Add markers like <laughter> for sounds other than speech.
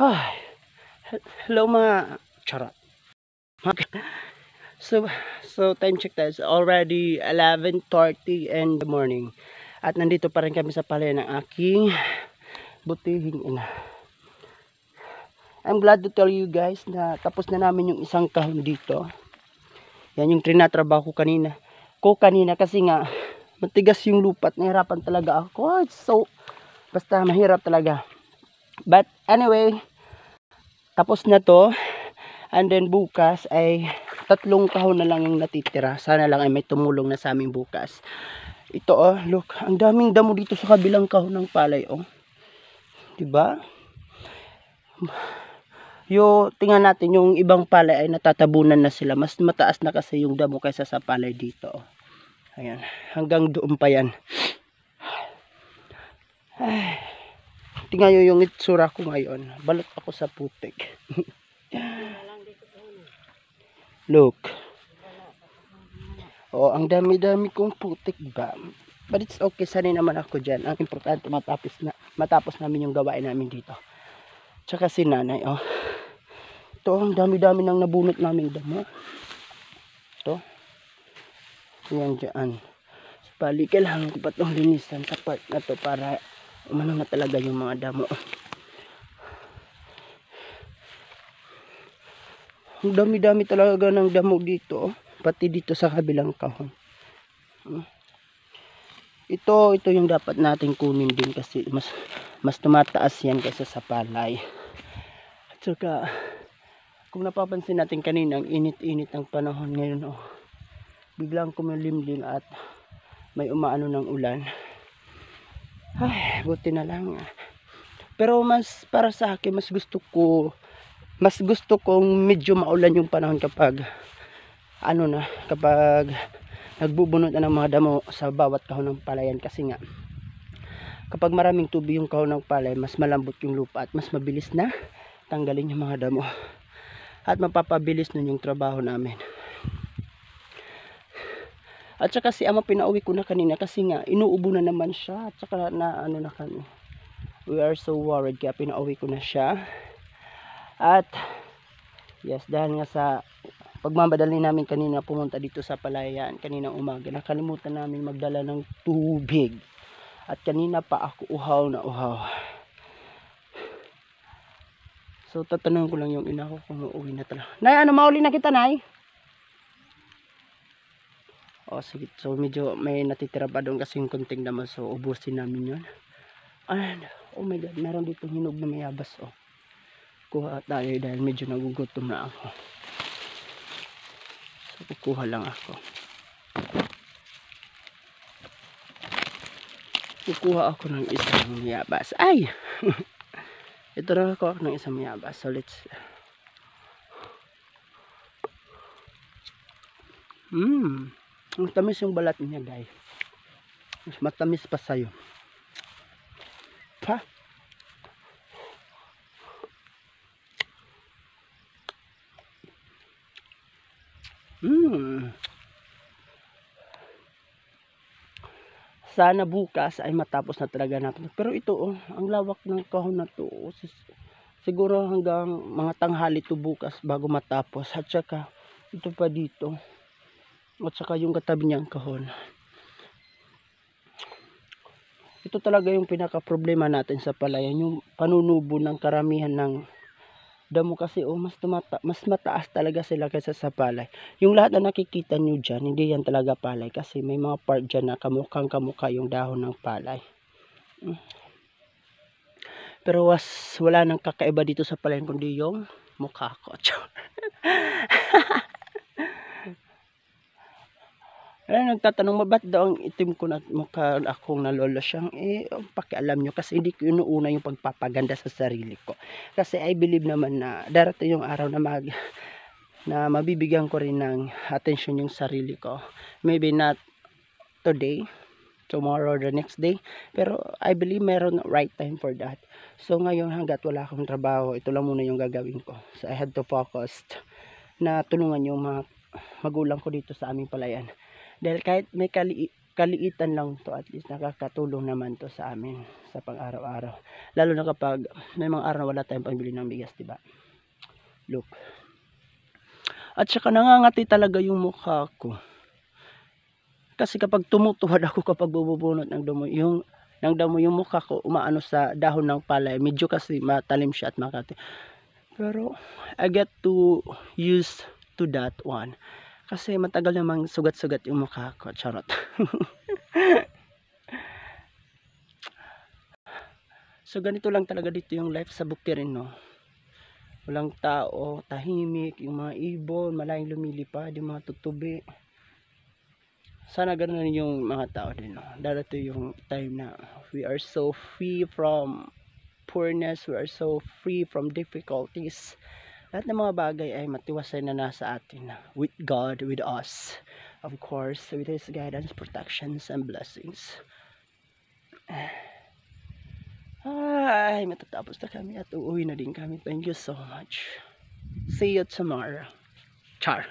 Ay, hello mga charot. So, so time check tayo. It's already 11.30 in the morning. At nandito pa rin kami sa palayan ng aking butihing ina. I'm glad to tell you guys na tapos na namin yung isang kahon dito. Yan yung trinatrabaho ko kanina. Ko kanina kasi nga matigas yung lupa nahirapan talaga ako. so, basta mahirap talaga. But anyway, tapos na to. And then bukas ay tatlong kahon na lang yung natitira. Sana lang ay may tumulong na sa amin bukas. Ito oh, look. Ang daming damo dito sa kabilang kahon ng palay oh. 'Di ba? Yo, tingnan natin yung ibang palay ay natatabunan na sila. Mas mataas na kasi yung damo kaysa sa palay dito oh. Ayan, hanggang doon pa 'yan. Ay tingnan nyo yung itsura ko ngayon balot ako sa putik <laughs> look oh ang dami dami kong putik ba but it's okay sanay naman ako dyan ang importante matapos na matapos namin yung gawain namin dito tsaka si nanay oh ito ang dami dami nang nabunot namin damo ito yan dyan bali kailangan ko pa itong linisan sa part na to para umano na talaga yung mga damo ang dami dami talaga ng damo dito oh. pati dito sa kabilang kahon hmm. ito ito yung dapat nating kunin din kasi mas mas tumataas yan kaysa sa palay at saka kung napapansin natin kanina ang init-init ng panahon ngayon oh, biglang kumilimlim at may umaano ng ulan ay, buti na lang. Pero mas para sa akin, mas gusto ko mas gusto kong medyo maulan yung panahon kapag ano na, kapag nagbubunot na ng mga damo sa bawat kahon ng palayan kasi nga kapag maraming tubig yung kahon ng palay, mas malambot yung lupa at mas mabilis na tanggalin yung mga damo. At mapapabilis nun yung trabaho namin. At saka si ama pinauwi ko na kanina kasi nga inuubo na naman siya. At saka na ano na kami. We are so worried kaya pinauwi ko na siya. At yes, dahil nga sa pagmamadali namin kanina pumunta dito sa palayan kanina umaga, nakalimutan namin magdala ng tubig. At kanina pa ako uhaw na uhaw. So tatanungin ko lang yung ina ko kung uuwi na talaga. Nay, ano mauli na kita, Nay? O sige, so medyo may natitira pa doon kasing konting naman so ubusin namin yun. And, oh my god, meron dito hinog na may abas o. Oh. Kuha tayo dahil medyo nagugutom na ako. So kukuha lang ako. Kukuha ako ng isang yabas. Ay! <laughs> Ito na ako ng isang yabas. So let's... Mmm matamis yung balat niya guys mas matamis pa sa'yo pa hmm sana bukas ay matapos na talaga natin pero ito oh, ang lawak ng kahon na to oh, siguro hanggang mga tanghali to bukas bago matapos at saka ito pa dito at saka yung katabi niya kahon ito talaga yung pinaka problema natin sa palayan yung panunubo ng karamihan ng damo kasi oh, mas, tumata, mas mataas talaga sila kaysa sa palay. Yung lahat na nakikita nyo dyan, hindi yan talaga palay kasi may mga part dyan na kamukhang kamukha yung dahon ng palay. Hmm. Pero was, wala nang kakaiba dito sa palay kundi yung mukha ko. <laughs> <laughs> Alam, nagtatanong mo, ba't daw ang itim ko na mukha akong nalolo siyang, eh, oh, pakialam nyo, kasi hindi ko inuuna yung pagpapaganda sa sarili ko. Kasi I believe naman na darating yung araw na mag, na mabibigyan ko rin ng attention yung sarili ko. Maybe not today, tomorrow, or the next day, pero I believe meron right time for that. So ngayon hanggat wala akong trabaho, ito lang muna yung gagawin ko. So I had to focus na tulungan yung mga magulang ko dito sa aming palayan dahil kahit may kali kaliitan lang to at least nakakatulong naman to sa amin sa pang-araw-araw. Lalo na kapag may mga araw na wala tayong pambili ng bigas, 'di ba? Look. At saka nangangati talaga yung mukha ko. Kasi kapag tumutuhod ako <laughs> kapag bububunot ng damo, yung ng damo yung mukha ko umaano sa dahon ng palay. Medyo kasi matalim siya at makati. Pero I get to use to that one. Kasi matagal namang sugat-sugat yung mukha ko. Charot. <laughs> so ganito lang talaga dito yung life sa Bukirin no. Walang tao, tahimik, yung mga ibon, malayang lumilipad, yung mga tutubi. Sana ganun yung mga tao din no. Darato yung time na we are so free from poorness, we are so free from difficulties lahat ng mga bagay ay matiwasay na nasa atin with God, with us of course, with His guidance, protections, and blessings <sighs> ay matatapos na kami at uuwi na din kami thank you so much see you tomorrow char